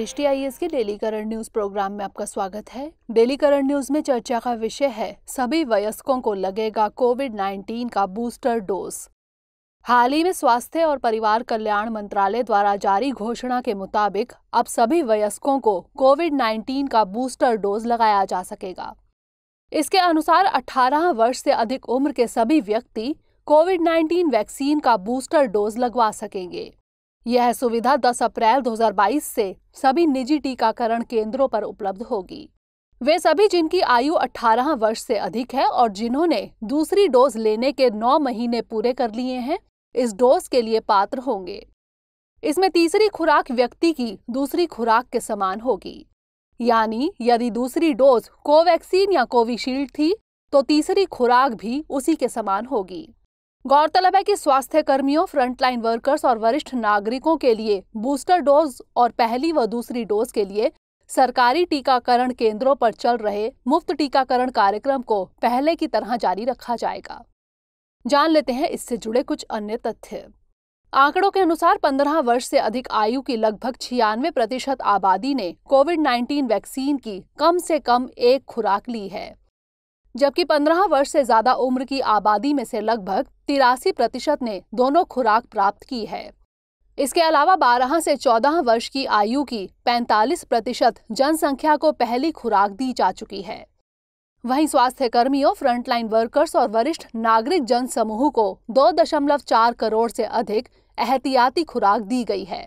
वरिष्ठ आई के daily current news programme में आपका स्वागत है डेली करंट न्यूज में चर्चा का विषय है सभी वयस्कों को लगेगा कोविड 19 का बूस्टर डोज हाल ही में स्वास्थ्य और परिवार कल्याण मंत्रालय द्वारा जारी घोषणा के मुताबिक अब सभी वयस्कों को कोविड 19 का बूस्टर डोज लगाया जा सकेगा इसके अनुसार 18 वर्ष से अधिक उम्र के सभी व्यक्ति कोविड 19 वैक्सीन का बूस्टर डोज लगवा सकेंगे यह सुविधा 10 अप्रैल 2022 से सभी निजी टीकाकरण केंद्रों पर उपलब्ध होगी वे सभी जिनकी आयु 18 वर्ष से अधिक है और जिन्होंने दूसरी डोज लेने के 9 महीने पूरे कर लिए हैं इस डोज के लिए पात्र होंगे इसमें तीसरी खुराक व्यक्ति की दूसरी खुराक के समान होगी यानी यदि दूसरी डोज कोवैक्सीन या कोविशील्ड थी तो तीसरी खुराक भी उसी के समान होगी गौरतलब है कि स्वास्थ्य कर्मियों फ्रंटलाइन वर्कर्स और वरिष्ठ नागरिकों के लिए बूस्टर डोज और पहली व दूसरी डोज के लिए सरकारी टीकाकरण केंद्रों पर चल रहे मुफ्त टीकाकरण कार्यक्रम को पहले की तरह जारी रखा जाएगा जान लेते हैं इससे जुड़े कुछ अन्य तथ्य आंकड़ों के अनुसार 15 वर्ष से अधिक आयु की लगभग छियानवे प्रतिशत आबादी ने कोविड 19 वैक्सीन की कम से कम एक खुराक ली है जबकि 15 वर्ष से ज्यादा उम्र की आबादी में से लगभग तिरासी प्रतिशत ने दोनों खुराक प्राप्त की है इसके अलावा 12 से 14 वर्ष की आयु की 45 प्रतिशत जनसंख्या को पहली खुराक दी जा चुकी है वहीं स्वास्थ्य कर्मियों फ्रंटलाइन वर्कर्स और वरिष्ठ नागरिक जन समूह को दो करोड़ से अधिक एहतियाती खुराक दी गई है